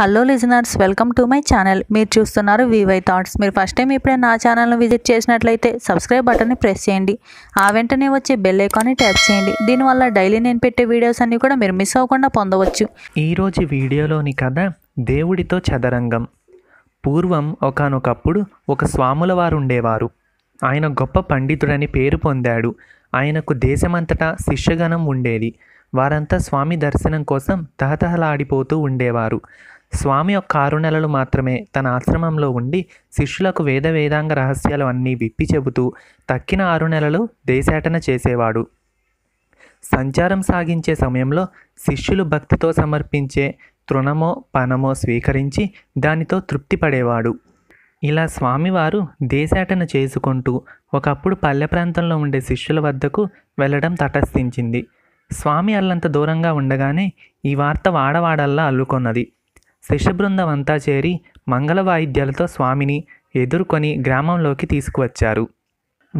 hello listeners welcome to my channel మీరు చూస్తున్నారు V Y thoughts మీరు ఫస్ట్ టైం ఇప్పుడే నా ఛానల్ను విజిట్ చేసినట్లయితే సబ్స్క్రైబ్ బటన్ని ప్రెస్ చేయండి ఆ వెంటనే వచ్చే బెల్ ఐకాన్ని ట్యాప్ చేయండి దీనివల్ల డైలీ నేను పెట్టే వీడియోస్ అన్నీ కూడా మీరు మిస్ అవ్వకుండా పొందవచ్చు ఈరోజు వీడియోలోని కథ దేవుడితో చదరంగం పూర్వం ఒకనొకప్పుడు ఒక స్వాముల వారు ఉండేవారు ఆయన గొప్ప పండితుడని పేరు పొందాడు ఆయనకు దేశమంతటా శిష్యగణం ఉండేది వారంతా స్వామి దర్శనం కోసం తహతహలాడిపోతూ ఉండేవారు స్వామి యొక్క ఆరు నెలలు మాత్రమే తన ఆశ్రమంలో ఉండి శిష్యులకు వేద వేదాంగ రహస్యాలు అన్నీ విప్పి చెబుతూ తక్కిన ఆరు నెలలు దేశాటన చేసేవాడు సంచారం సాగించే సమయంలో శిష్యులు భక్తితో సమర్పించే తృణమో పనమో స్వీకరించి దానితో తృప్తిపడేవాడు ఇలా స్వామివారు దేశాటన చేసుకుంటూ ఒకప్పుడు పల్లె ప్రాంతంలో ఉండే శిష్యుల వద్దకు వెళ్ళడం తటస్థించింది స్వామి అల్లంత దూరంగా ఉండగానే ఈ వార్త వాడవాడల్లా అల్లుకొన్నది శిష్యబృందం అంతా చేరి మంగళ వాయిద్యాలతో స్వామిని ఎదుర్కొని గ్రామంలోకి తీసుకువచ్చారు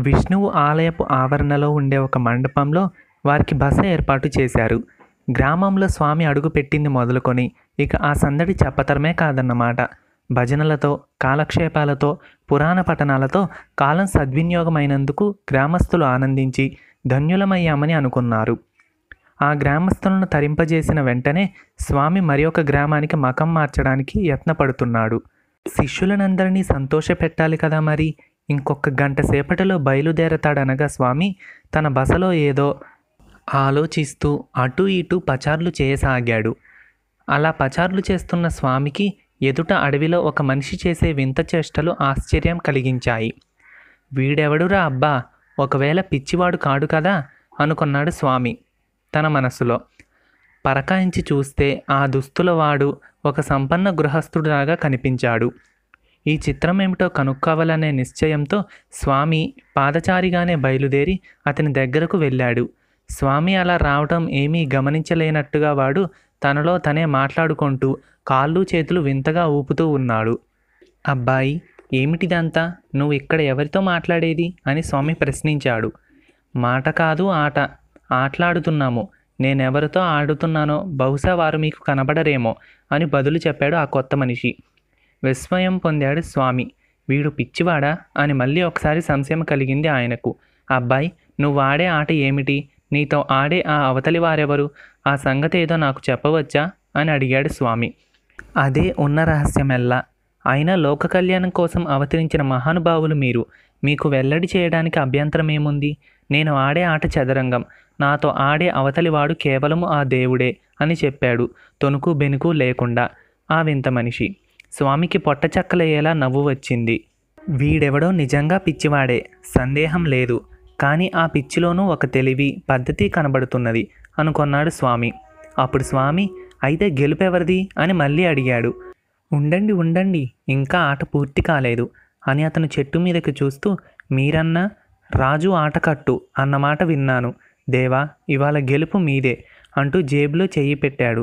విష్ణువు ఆలయపు ఆవరణలో ఉండే ఒక మండపంలో వారికి బస ఏర్పాటు చేశారు గ్రామంలో స్వామి అడుగుపెట్టింది మొదలుకొని ఇక ఆ సందడి చెప్పతరమే కాదన్నమాట భజనలతో కాలక్షేపాలతో పురాణ పఠనాలతో కాలం సద్వినియోగమైనందుకు గ్రామస్తులు ఆనందించి ధన్యులమయ్యామని అనుకున్నారు ఆ గ్రామస్తులను తరింపజేసిన వెంటనే స్వామి మరి ఒక గ్రామానికి మకం మార్చడానికి యత్నపడుతున్నాడు శిష్యులనందరినీ సంతోషపెట్టాలి కదా మరి ఇంకొక గంట సేపటిలో బయలుదేరతాడనగా స్వామి తన బసలో ఏదో ఆలోచిస్తూ అటు ఇటు పచార్లు చేయసాగాడు అలా పచార్లు చేస్తున్న స్వామికి ఎదుట అడవిలో ఒక మనిషి చేసే వింత చేష్టలు ఆశ్చర్యం కలిగించాయి వీడెవడురా అబ్బా ఒకవేళ పిచ్చివాడు కాడు కదా అనుకున్నాడు స్వామి తన మనసులో పరకాయించి చూస్తే ఆ దుస్తులవాడు ఒక సంపన్న గృహస్థుడిలాగా కనిపించాడు ఈ చిత్రం ఏమిటో కనుక్కోవాలనే నిశ్చయంతో స్వామి పాదచారిగానే బయలుదేరి అతని దగ్గరకు వెళ్ళాడు స్వామి అలా రావటం ఏమీ గమనించలేనట్టుగా వాడు తనలో తనే మాట్లాడుకుంటూ కాళ్ళు చేతులు వింతగా ఊపుతూ ఉన్నాడు అబ్బాయి ఏమిటిదంతా నువ్వు ఇక్కడ ఎవరితో మాట్లాడేది అని స్వామి ప్రశ్నించాడు మాట కాదు ఆట ఆటలాడుతున్నాము నేనెవరితో ఆడుతున్నానో బహుశా వారు మీకు కనబడరేమో అని బదులు చెప్పాడు ఆ కొత్త మనిషి విస్మయం పొందాడు స్వామి వీడు పిచ్చివాడా అని మళ్ళీ ఒకసారి సంశయం కలిగింది ఆయనకు అబ్బాయి నువ్వు ఆడే ఆట ఏమిటి నీతో ఆడే ఆ అవతలి వారెవరు ఆ సంగతి ఏదో నాకు చెప్పవచ్చా అని అడిగాడు స్వామి అదే ఉన్న రహస్యమెల్లా అయినా లోక కళ్యాణం కోసం అవతరించిన మహానుభావులు మీరు మీకు వెల్లడి చేయడానికి అభ్యంతరం ఏముంది నేను ఆడే ఆట చదరంగం నాతో ఆడే అవతలివాడు కేవలము ఆ దేవుడే అని చెప్పాడు తొనుకు బెనుకు లేకుండా ఆ వింత మనిషి స్వామికి పొట్టచక్కలయ్యేలా నవ్వు వచ్చింది వీడెవడో నిజంగా పిచ్చివాడే సందేహం లేదు కానీ ఆ పిచ్చిలోనూ ఒక తెలివి పద్ధతి కనబడుతున్నది అనుకున్నాడు స్వామి అప్పుడు స్వామి అయితే గెలుపెవరిది అని మళ్ళీ అడిగాడు ఉండండి ఉండండి ఇంకా ఆట పూర్తి కాలేదు అని అతను చెట్టు మీదకి చూస్తూ మీరన్న రాజు ఆటకట్టు అన్నమాట విన్నాను దేవా ఇవాళ గెలుపు మీదే అంటూ జేబులో చెయ్యి పెట్టాడు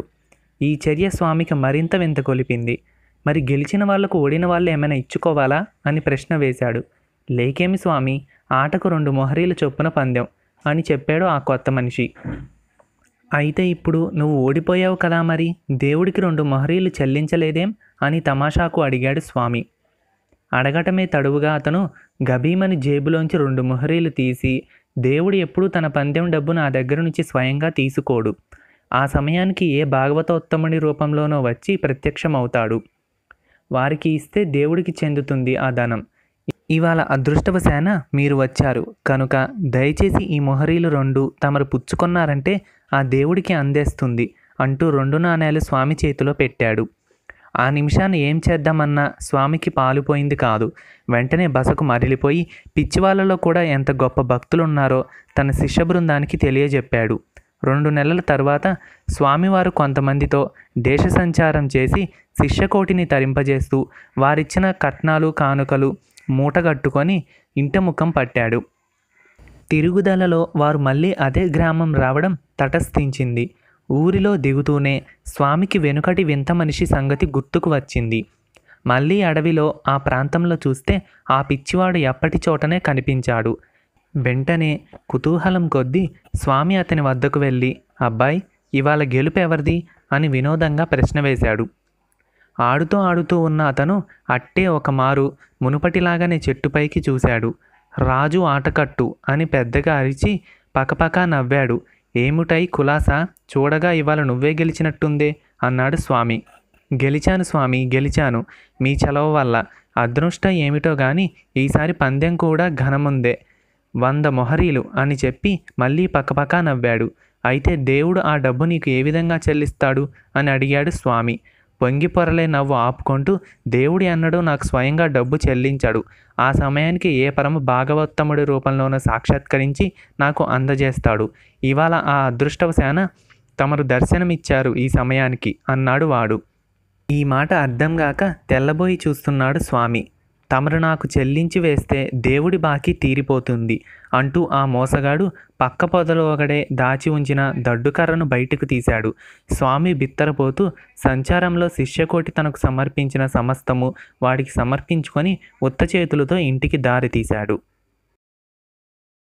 ఈ చర్య స్వామికి మరింత వింత కొలిపింది మరి గెలిచిన వాళ్లకు ఓడిన వాళ్ళు ఏమైనా ఇచ్చుకోవాలా అని ప్రశ్న వేశాడు లేకేమి స్వామి ఆటకు రెండు మొహరీల చొప్పున పందెం అని చెప్పాడు ఆ కొత్త మనిషి అయితే ఇప్పుడు నువ్వు ఓడిపోయావు కదా మరి దేవుడికి రెండు మొహరీలు చెల్లించలేదేం అని తమాషాకు అడిగాడు స్వామి అడగటమే తడువుగా అతను గభీమని జేబులోంచి రెండు మొహరీలు తీసి దేవుడు ఎప్పుడూ తన పందెం డబ్బు నా దగ్గర నుంచి స్వయంగా తీసుకోడు ఆ సమయానికి ఏ భాగవతోత్తముని రూపంలోనో వచ్చి ప్రత్యక్షమవుతాడు వారికి ఇస్తే దేవుడికి చెందుతుంది ఆ ధనం ఇవాళ అదృష్టవశాన మీరు వచ్చారు కనుక దయచేసి ఈ మొహరీలు రెండు తమరు పుచ్చుకున్నారంటే ఆ దేవుడికి అందేస్తుంది అంటూ రెండు నాణేలు స్వామి చేతిలో పెట్టాడు ఆ నిమిషాన్ని ఏం చేద్దామన్నా స్వామికి పాలుపోయింది కాదు వెంటనే బసకు మరలిపోయి పిచ్చివాళ్ళలో కూడా ఎంత గొప్ప భక్తులున్నారో తన శిష్య బృందానికి తెలియజెప్పాడు రెండు నెలల తర్వాత స్వామివారు కొంతమందితో దేశ సంచారం చేసి శిష్యకోటిని తరింపజేస్తూ వారిచ్చిన కట్నాలు కానుకలు మూటగట్టుకొని ఇంటముఖం పట్టాడు తిరుగుదలలో వారు మళ్ళీ అదే గ్రామం రావడం తటస్థించింది ఊరిలో దిగుతూనే స్వామికి వెనుకటి వింత మనిషి సంగతి గుర్తుకు వచ్చింది మళ్ళీ అడవిలో ఆ ప్రాంతంలో చూస్తే ఆ పిచ్చివాడు ఎప్పటి చోటనే కనిపించాడు వెంటనే కుతూహలం కొద్దీ స్వామి అతని వద్దకు వెళ్ళి అబ్బాయి ఇవాళ గెలుపు ఎవరిది అని వినోదంగా ప్రశ్న వేశాడు ఆడుతూ ఆడుతూ ఉన్న అతను అట్టే ఒక మారు మునుపటిలాగానే చెట్టుపైకి చూశాడు రాజు ఆటకట్టు అని పెద్దగా అరిచి పకపకా నవ్వాడు ఏముటై కులాసా చూడగా ఇవాళ నువ్వే గెలిచినట్టుందే అన్నాడు స్వామి గెలిచాను స్వామి గెలిచాను మీ చలవ వల్ల అదృష్టం ఏమిటో గాని ఈసారి పందెం కూడా ఘనముందే వంద మొహరీలు అని చెప్పి మళ్ళీ పక్కపక్క నవ్వాడు అయితే దేవుడు ఆ డబ్బు నీకు ఏ విధంగా చెల్లిస్తాడు అని అడిగాడు స్వామి పొంగిపొరలే నవ్వు ఆపుకుంటూ దేవుడి అన్నడు నాకు స్వయంగా డబ్బు చెల్లించాడు ఆ సమయానికి ఏ పరమ భాగవత్తముడి రూపంలోనూ సాక్షాత్కరించి నాకు అందజేస్తాడు ఇవాళ ఆ అదృష్టవశాన తమరు దర్శనమిచ్చారు ఈ సమయానికి అన్నాడు వాడు ఈ మాట అర్థం కాక తెల్లబోయి చూస్తున్నాడు స్వామి తమరు నాకు చెల్లించి వేస్తే దేవుడి బాకీ తీరిపోతుంది అంటూ ఆ మోసగాడు పక్క పొదలో ఒకడే దాచి ఉంచిన దడ్డుకర్రను బయటకు తీశాడు స్వామి బిత్తరపోతూ సంచారంలో శిష్యకోటి తనకు సమర్పించిన సమస్తము వాడికి సమర్పించుకొని ఉత్త చేతులతో ఇంటికి దారి తీశాడు